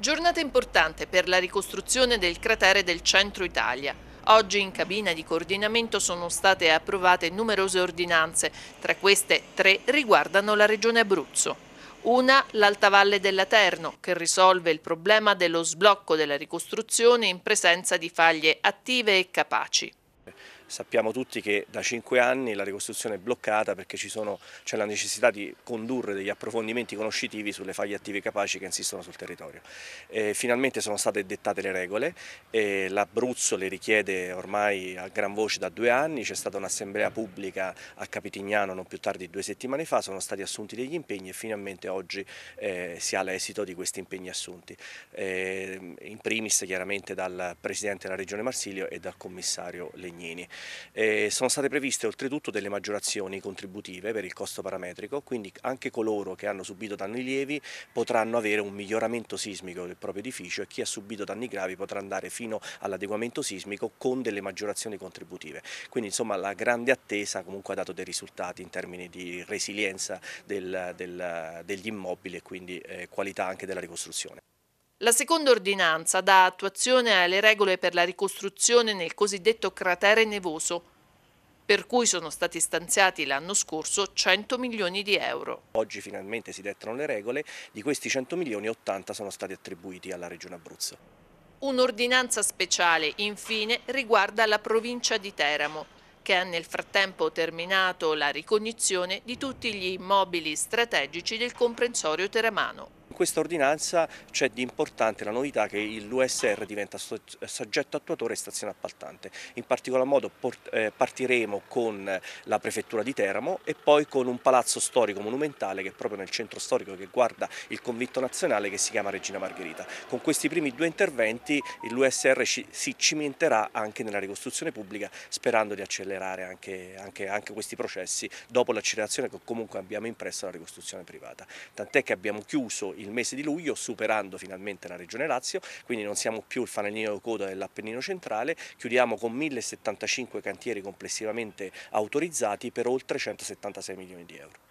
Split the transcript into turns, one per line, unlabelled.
Giornata importante per la ricostruzione del cratere del centro Italia. Oggi in cabina di coordinamento sono state approvate numerose ordinanze, tra queste tre riguardano la regione Abruzzo. Una, l'Alta Valle della Terno, che risolve il problema dello sblocco della ricostruzione in presenza di faglie attive e capaci.
Sappiamo tutti che da cinque anni la ricostruzione è bloccata perché c'è la necessità di condurre degli approfondimenti conoscitivi sulle faglie attive capaci che insistono sul territorio. E eh, finalmente sono state dettate le regole, eh, l'Abruzzo le richiede ormai a gran voce da due anni, c'è stata un'assemblea pubblica a Capitignano non più tardi di due settimane fa, sono stati assunti degli impegni e finalmente oggi eh, si ha l'esito di questi impegni assunti, eh, in primis chiaramente dal Presidente della Regione Marsilio e dal Commissario Legnini. Eh, sono state previste oltretutto delle maggiorazioni contributive per il costo parametrico, quindi anche coloro che hanno subito danni lievi potranno avere un miglioramento sismico del proprio edificio e chi ha subito danni gravi potrà andare fino all'adeguamento sismico con delle maggiorazioni contributive. Quindi insomma la grande attesa comunque ha dato dei risultati in termini di resilienza del, del, degli immobili e quindi eh, qualità anche della ricostruzione.
La seconda ordinanza dà attuazione alle regole per la ricostruzione nel cosiddetto cratere nevoso, per cui sono stati stanziati l'anno scorso 100 milioni di euro.
Oggi finalmente si dettano le regole, di questi 100 milioni 80 sono stati attribuiti alla Regione Abruzzo.
Un'ordinanza speciale, infine, riguarda la provincia di Teramo, che ha nel frattempo terminato la ricognizione di tutti gli immobili strategici del comprensorio teramano
questa ordinanza c'è di importante la novità che l'USR diventa soggetto attuatore e stazione appaltante. In particolar modo eh, partiremo con la prefettura di Teramo e poi con un palazzo storico monumentale che è proprio nel centro storico che guarda il convitto nazionale che si chiama Regina Margherita. Con questi primi due interventi l'USR si cimenterà anche nella ricostruzione pubblica sperando di accelerare anche, anche, anche questi processi dopo l'accelerazione che comunque abbiamo impresso alla ricostruzione privata. Tant'è che abbiamo chiuso il il mese di luglio superando finalmente la regione Lazio, quindi non siamo più il fanalino di coda dell'Appennino centrale, chiudiamo con 1075 cantieri complessivamente autorizzati per oltre 176 milioni di euro.